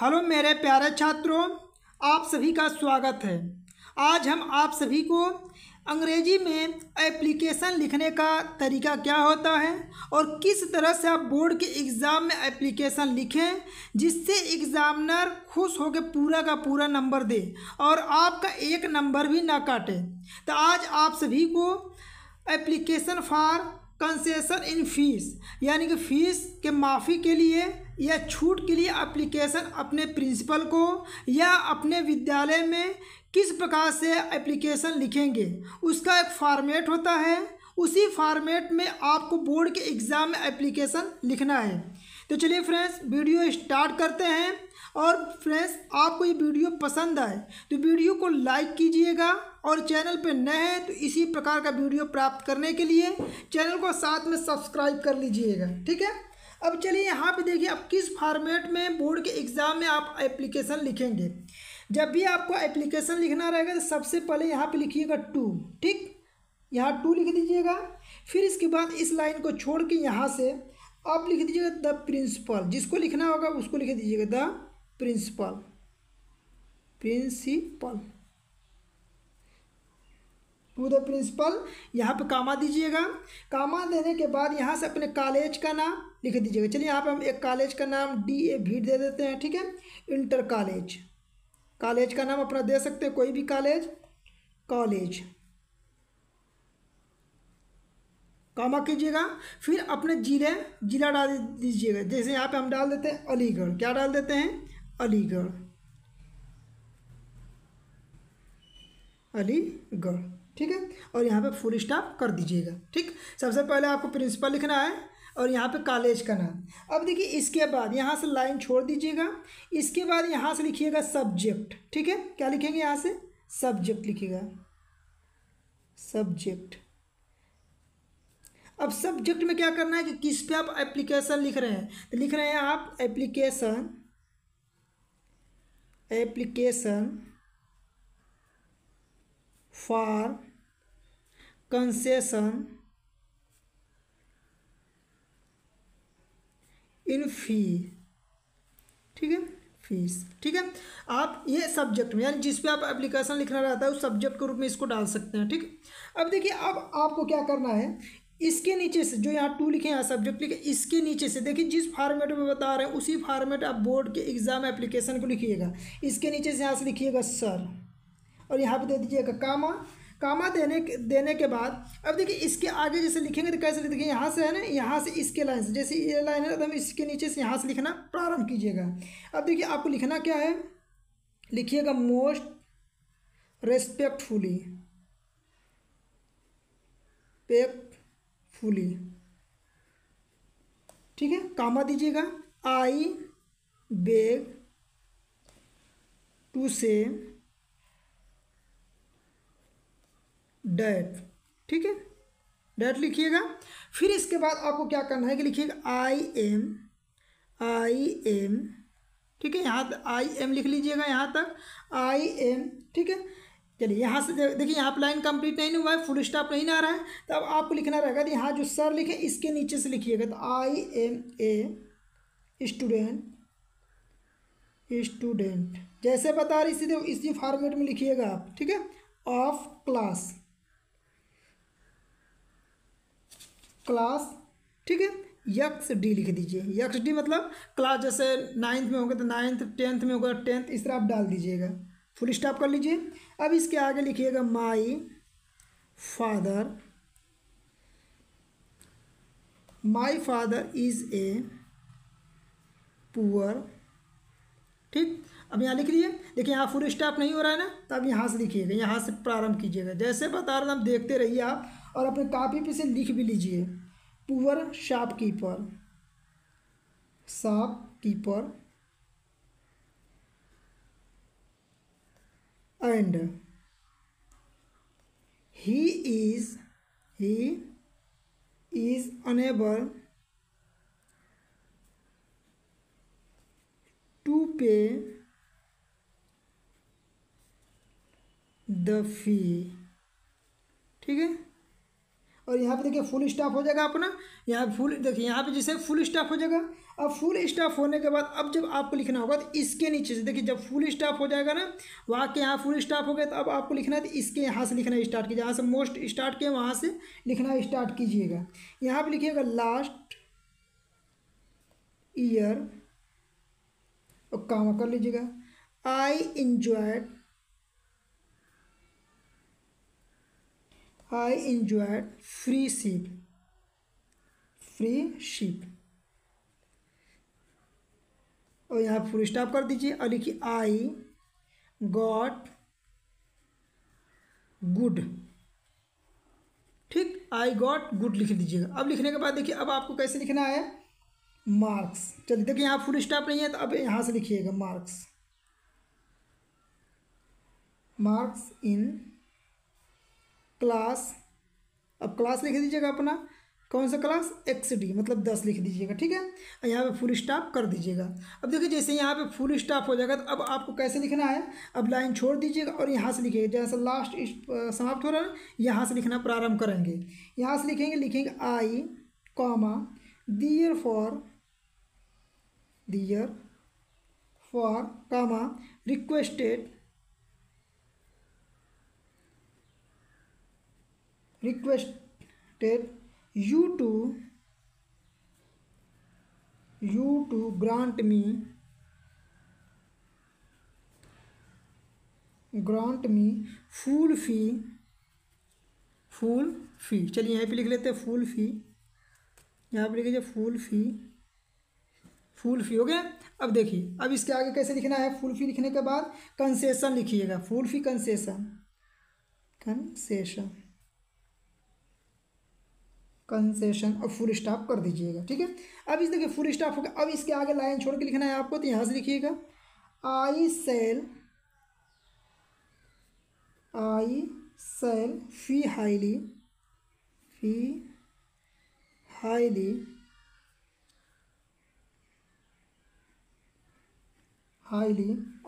hello मेरे प्यारे छात्रों आप सभी का स्वागत है आज हम आप सभी को अंग्रेजी में एप्लीकेशन लिखने का तरीका क्या होता है और किस तरह से आप बोर्ड के एग्ज़ाम में एप्लीकेशन लिखें जिससे एग्ज़ामनर खुश होकर पूरा का पूरा नंबर दे और आपका एक नंबर भी ना काटे तो आज आप सभी को application for concession in fees यानी कि फीस के माफ़ी के लिए या छूट के लिए एप्लीकेशन अपने प्रिंसिपल को या अपने विद्यालय में किस प्रकार से एप्लीकेशन लिखेंगे उसका एक फॉर्मेट होता है उसी फॉर्मेट में आपको बोर्ड के एग्ज़ाम में एप्लीकेशन लिखना है तो चलिए फ्रेंड्स वीडियो स्टार्ट करते हैं और फ्रेंड्स आपको ये वीडियो पसंद आए तो वीडियो को लाइक कीजिएगा और चैनल पर नए हैं तो इसी प्रकार का वीडियो प्राप्त करने के लिए चैनल को साथ में सब्सक्राइब कर लीजिएगा ठीक है अब चलिए यहाँ पे देखिए आप किस फॉर्मेट में बोर्ड के एग्ज़ाम में आप एप्लीकेशन लिखेंगे जब भी आपको एप्लीकेशन लिखना रहेगा तो सबसे पहले यहाँ पे लिखिएगा टू ठीक यहाँ टू लिख दीजिएगा फिर इसके बाद इस लाइन को छोड़ के यहाँ से आप लिख दीजिएगा द प्रिंसिपल जिसको लिखना होगा उसको लिख दीजिएगा the principal principal to the principal यहाँ पे कामा दीजिएगा कामा देने के बाद यहाँ से अपने कॉलेज का नाम लिख दीजिएगा चलिए यहाँ पे हम एक कॉलेज का नाम डी ए भीड़ दे देते हैं ठीक है इंटर कॉलेज कॉलेज का नाम अपना दे सकते हैं कोई भी कॉलेज कॉलेज कामा कीजिएगा फिर अपने जिले जिला डाल दीजिएगा जैसे यहाँ पे हम डाल देते हैं अलीगढ़ क्या डाल देते हैं अलीगढ़ अलीगढ़ ठीक है और यहाँ पे फुल स्टाफ कर दीजिएगा ठीक सबसे पहले आपको प्रिंसिपल लिखना है और यहाँ पे कॉलेज का नाम अब देखिए इसके बाद यहाँ से लाइन छोड़ दीजिएगा इसके बाद यहाँ से लिखिएगा सब्जेक्ट ठीक है क्या लिखेंगे यहाँ से सब्जेक्ट लिखिएगा सब्जेक्ट अब सब्जेक्ट में क्या करना है कि किस पे आप एप्लीकेशन लिख रहे हैं तो लिख रहे हैं आप application application for concession in fee ठीक है फीस ठीक है आप ये सब्जेक्ट में यानी जिस पे आप एप्लीकेशन लिखना रहता है उस सब्जेक्ट के रूप में इसको डाल सकते हैं ठीक अब देखिए अब आपको क्या करना है इसके नीचे से जो यहाँ टू लिखे यहाँ सब्जेक्ट लिखे इसके नीचे से देखिए जिस फार्मेट में बता रहे हैं उसी फार्मेट आप बोर्ड के एग्जाम एप्लीकेशन को लिखिएगा इसके नीचे से यहाँ से लिखिएगा सर और यहाँ पे दे दीजिएगा कामा कामा देने देने के बाद अब देखिए इसके आगे जैसे लिखेंगे तो कैसे देखिए यहाँ से है ना यहाँ से इसके लाइन से जैसे ये लाइन है तो इसके नीचे से यहाँ से लिखना प्रारंभ कीजिएगा अब देखिए आपको लिखना क्या है लिखिएगा मोस्ट रेस्पेक्टफुली पेक फुली ठीक है कामा दीजिएगा I beg to say that ठीक है डैट लिखिएगा फिर इसके बाद आपको क्या करना है कि लिखिएगा आई एम आई एम ठीक है यहाँ आई एम लिख लीजिएगा यहाँ तक आई एम ठीक है चलिए यहाँ से देखिए यहाँ पर लाइन कंप्लीट नहीं हुआ है फुल स्टॉप नहीं आ रहा है तो अब आपको लिखना रहेगा तो यहाँ जो सर लिखे इसके नीचे से लिखिएगा तो I am a student student जैसे बता रही सीधे तो इसी फॉर्मेट में लिखिएगा आप ठीक है ऑफ क्लास क्लास ठीक है यक्स डी लिख दीजिए यक्स डी मतलब क्लास जैसे नाइन्थ में होगा तो नाइन्थ टेंथ में होगा टेंथ इस तरह आप डाल दीजिएगा फुल स्टॉप कर लीजिए अब इसके आगे लिखिएगा my father my father is a poor ठीक अब यहाँ लिख लिए देखिए यहाँ फुल स्टॉप नहीं हो रहा है ना तो अब यहाँ से लिखिएगा यहाँ से प्रारंभ कीजिएगा जैसे बता रहे हम देखते रहिए आप और अपने कापी पे से लिख भी लीजिए poor shopkeeper shopkeeper and he is he is unable to pay the fee ठीक है और यहाँ पे देखिए फुल स्टाफ हो जाएगा अपना यहाँ फुल देखिए यहाँ पे जैसे फुल स्टाफ हो जाएगा अब फुल स्टाफ होने के बाद अब जब आपको लिखना होगा तो इसके नीचे से देखिए जब फुल स्टाफ हो जाएगा ना वहाँ के यहाँ फुल स्टाफ हो गया तो अब आपको लिखना है तो इसके यहाँ से लिखना स्टार्ट कीजिए यहाँ से मोस्ट स्टार्ट किया वहाँ से लिखना स्टार्ट कीजिएगा यहाँ पर लिखिएगा लास्ट ईयर और काम कर लीजिएगा I enjoyed I enjoyed free ship free ship और यहाँ फुल स्टॉप कर दीजिए और लिखिए आई गॉट गुड ठीक आई गॉट गुड लिख दीजिएगा अब लिखने के बाद देखिए अब आपको कैसे लिखना है मार्क्स चलिए देखिए यहाँ फुल स्टॉप नहीं है तो अब यहाँ से लिखिएगा मार्क्स मार्क्स इन क्लास अब क्लास लिख दीजिएगा अपना कौन सा क्लास एक्स डी मतलब दस लिख दीजिएगा ठीक है और यहाँ पे फुल स्टाफ कर दीजिएगा अब देखिए जैसे यहाँ पे फुल स्टाफ हो जाएगा तो अब आपको कैसे लिखना है अब लाइन छोड़ दीजिएगा और यहाँ से लिखिएगा जैसे लास्ट समाप्त हो रहा है यहाँ से लिखना प्रारंभ करेंगे यहाँ से लिखेंगे लिखेंगे I comma therefore therefore comma requested requested you to you to grant me grant me full fee full fee चलिए यहाँ पे लिख लेते हैं full फी यहाँ पे लिख लीजिए full फी फुल फी हो गया अब देखिए अब इसके आगे कैसे लिखना है फुल फी लिखने के बाद कंसेशन लिखिएगा full fee concession concession concession और फुल स्टॉप कर दीजिएगा ठीक है अब इस देखिए फुल स्टॉप हो गया अब इसके आगे लाइन छोड़ के लिखना है आपको तो यहाँ से लिखिएगा I shall I shall be highly be highly highly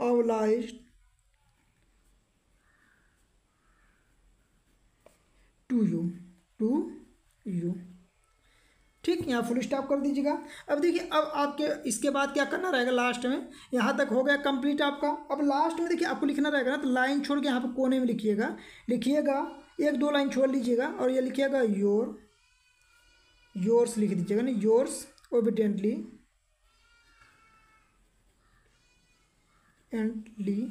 obliged to you to you ठीक यहाँ फुल स्टॉप कर दीजिएगा अब देखिए अब आपके इसके बाद क्या करना रहेगा लास्ट में यहाँ तक हो गया कंप्लीट आपका अब लास्ट में देखिए आपको लिखना रहेगा ना तो लाइन छोड़ के यहाँ पर कोने में लिखिएगा लिखिएगा एक दो लाइन छोड़ लीजिएगा और ये लिखिएगा योर योर्स लिख दीजिएगा ना योर्स ओबिडेंटली एंडली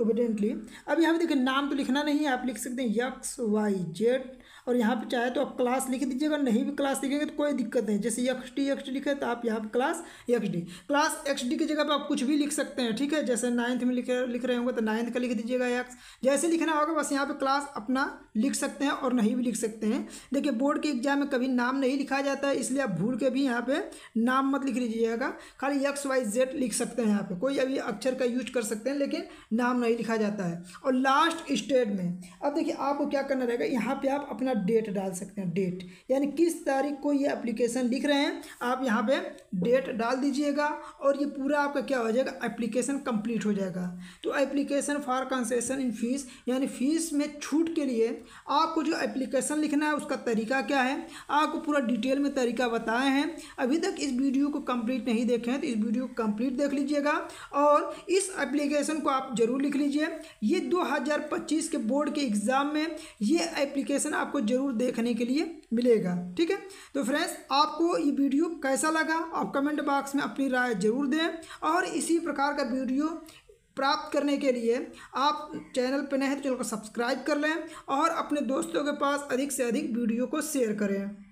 ओबिडेंटली अब यहाँ पर देखिए नाम तो लिखना नहीं है आप लिख सकते हैं यक्स वाई जेड और यहाँ पे चाहे तो आप क्लास लिख दीजिएगा नहीं भी क्लास लिखेंगे तो कोई दिक्कत नहीं जैसे एक्स डी एक्स लिखे तो आप यहाँ पे class X D class X D की जगह पर आप कुछ भी लिख सकते हैं ठीक है जैसे नाइन्थ में लिख लिख रहे होंगे तो नाइन्थ का लिख दीजिएगा एक्स जैसे लिखना होगा बस यहाँ पर क्लास अपना लिख सकते हैं और नहीं भी लिख सकते हैं देखिए बोर्ड के एग्जाम में कभी नाम नहीं लिखा जाता है इसलिए आप भूल के भी यहाँ पर नाम मत लिख लीजिएगा खाली एक्स वाई जेड लिख सकते हैं यहाँ पर कोई अभी अक्षर का यूज कर सकते हैं लेकिन नाम नहीं लिखा जाता है और लास्ट स्टेट में अब देखिए आपको क्या करना रहेगा यहाँ पर आप अपना डेट डाल सकते हैं डेट यानी किस तारीख को ये एप्लीकेशन लिख रहे हैं आप यहाँ पे डेट डाल दीजिएगा और ये पूरा आपका क्या हो जाएगा एप्लीकेशन कंप्लीट हो जाएगा तो application for concession in fees यानी फीस में छूट के लिए आपको जो एप्लीकेशन लिखना है उसका तरीका क्या है आपको पूरा डिटेल में तरीका बताए हैं अभी तक इस वीडियो को कंप्लीट नहीं देखे हैं तो इस वीडियो को कंप्लीट देख लीजिएगा और इस एप्लीकेशन को आप जरूर लिख लीजिए ये दो के बोर्ड के एग्ज़ाम में ये एप्लीकेशन आपको जरूर देखने के लिए मिलेगा ठीक है तो फ्रेंड्स आपको ये वीडियो कैसा लगा आप कमेंट बॉक्स में अपनी राय जरूर दें और इसी प्रकार का वीडियो प्राप्त करने के लिए आप चैनल पर नए हैं तो चैनल को सब्सक्राइब कर लें और अपने दोस्तों के पास अधिक से अधिक वीडियो को शेयर करें